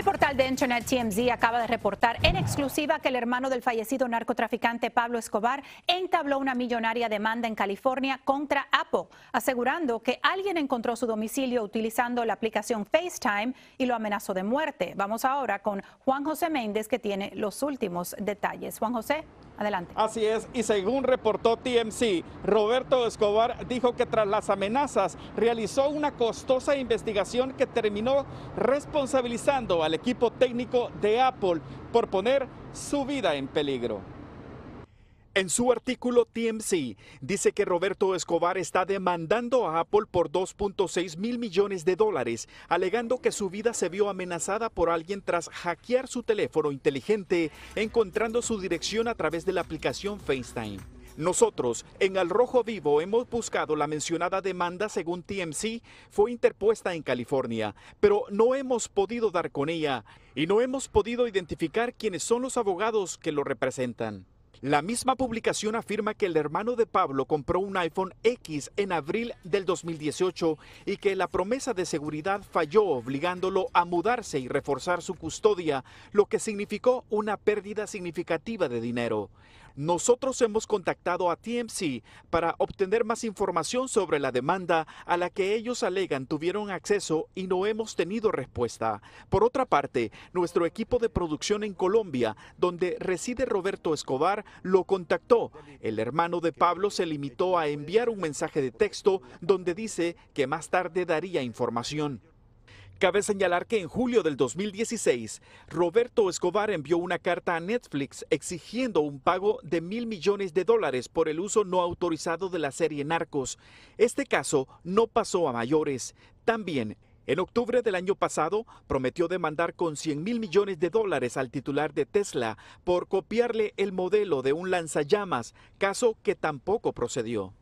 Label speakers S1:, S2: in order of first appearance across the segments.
S1: El este portal de Internet TMZ acaba de reportar en exclusiva que el hermano del fallecido narcotraficante Pablo Escobar entabló una millonaria demanda en California contra Apple, asegurando que alguien encontró su domicilio utilizando la aplicación FaceTime y lo amenazó de muerte. Vamos ahora con Juan José Méndez que tiene los últimos detalles. Juan José. Adelante.
S2: Así es, y según reportó TMC, Roberto Escobar dijo que tras las amenazas realizó una costosa investigación que terminó responsabilizando al equipo técnico de Apple por poner su vida en peligro. En su artículo, TMC dice que Roberto Escobar está demandando a Apple por 2.6 mil millones de dólares, alegando que su vida se vio amenazada por alguien tras hackear su teléfono inteligente, encontrando su dirección a través de la aplicación FaceTime. Nosotros, en Al Rojo Vivo, hemos buscado la mencionada demanda según TMC, fue interpuesta en California, pero no hemos podido dar con ella y no hemos podido identificar quiénes son los abogados que lo representan. La misma publicación afirma que el hermano de Pablo compró un iPhone X en abril del 2018 y que la promesa de seguridad falló obligándolo a mudarse y reforzar su custodia, lo que significó una pérdida significativa de dinero. Nosotros hemos contactado a TMC para obtener más información sobre la demanda a la que ellos alegan tuvieron acceso y no hemos tenido respuesta. Por otra parte, nuestro equipo de producción en Colombia, donde reside Roberto Escobar, lo contactó. El hermano de Pablo se limitó a enviar un mensaje de texto donde dice que más tarde daría información. Cabe señalar que en julio del 2016, Roberto Escobar envió una carta a Netflix exigiendo un pago de mil millones de dólares por el uso no autorizado de la serie Narcos. Este caso no pasó a mayores. También, en octubre del año pasado, prometió demandar con 100 mil millones de dólares al titular de Tesla por copiarle el modelo de un lanzallamas, caso que tampoco procedió.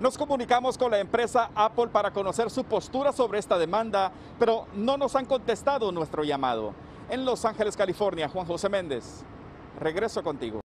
S2: Nos comunicamos con la empresa Apple para conocer su postura sobre esta demanda, pero no nos han contestado nuestro llamado. En Los Ángeles, California, Juan José Méndez, regreso contigo.